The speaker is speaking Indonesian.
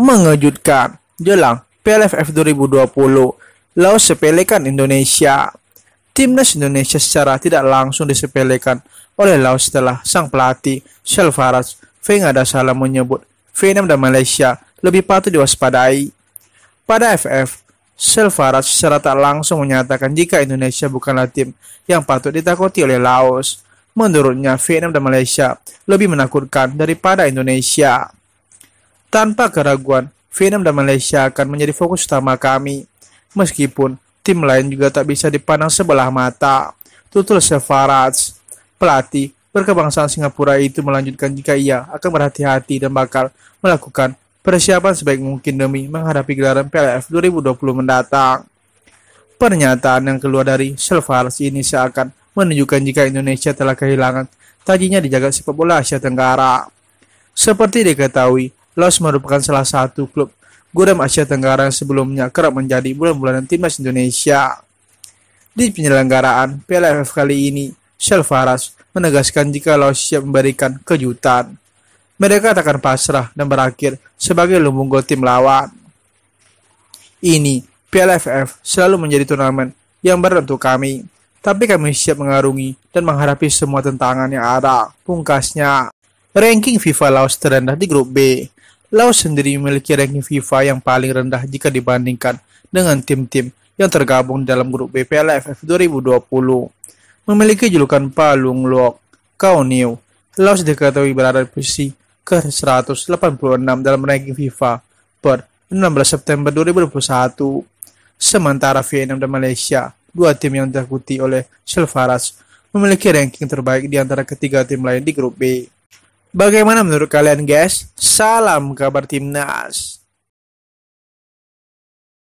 mengejutkan jelang PLFF 2020. Laos sepelekan Indonesia. Timnas Indonesia secara tidak langsung disepelekan oleh Laos setelah sang pelatih Veng ada salah menyebut Vietnam dan Malaysia lebih patut diwaspadai. Pada FF, Selvaras secara tak langsung menyatakan jika Indonesia bukanlah tim yang patut ditakuti oleh Laos. Menurutnya, Vietnam dan Malaysia lebih menakutkan daripada Indonesia. Tanpa keraguan, Vietnam dan Malaysia akan menjadi fokus utama kami. Meskipun tim lain juga tak bisa dipandang sebelah mata. Tutul Sefarad, pelatih berkebangsaan Singapura itu melanjutkan jika ia akan berhati-hati dan bakal melakukan persiapan sebaik mungkin demi menghadapi gelaran PLF 2020 mendatang. Pernyataan yang keluar dari Sefarats ini seakan menunjukkan jika Indonesia telah kehilangan tajinya di jagat sepak bola Asia Tenggara. Seperti diketahui, Los merupakan salah satu klub gurem Asia Tenggara yang sebelumnya kerap menjadi bulan-bulanan timnas Indonesia. Di penyelenggaraan PLFF kali ini, Shell menegaskan jika Laos siap memberikan kejutan. Mereka akan pasrah dan berakhir sebagai lumbung gol tim lawan. Ini, PLFF selalu menjadi turnamen yang berat untuk kami, tapi kami siap mengarungi dan menghadapi semua tentangan yang ada. Pungkasnya. Ranking FIFA Laos terendah di grup B. Laos sendiri memiliki ranking FIFA yang paling rendah jika dibandingkan dengan tim-tim yang tergabung dalam grup B Piala AFF 2020. Memiliki julukan Palung Luok Kauniu, Laos diketahui berada di posisi ke-186 dalam ranking FIFA per 16 September 2021. Sementara Vietnam dan Malaysia, dua tim yang diakuti oleh Silvaras, memiliki ranking terbaik di antara ketiga tim lain di grup B. Bagaimana menurut kalian guys? Salam kabar timnas.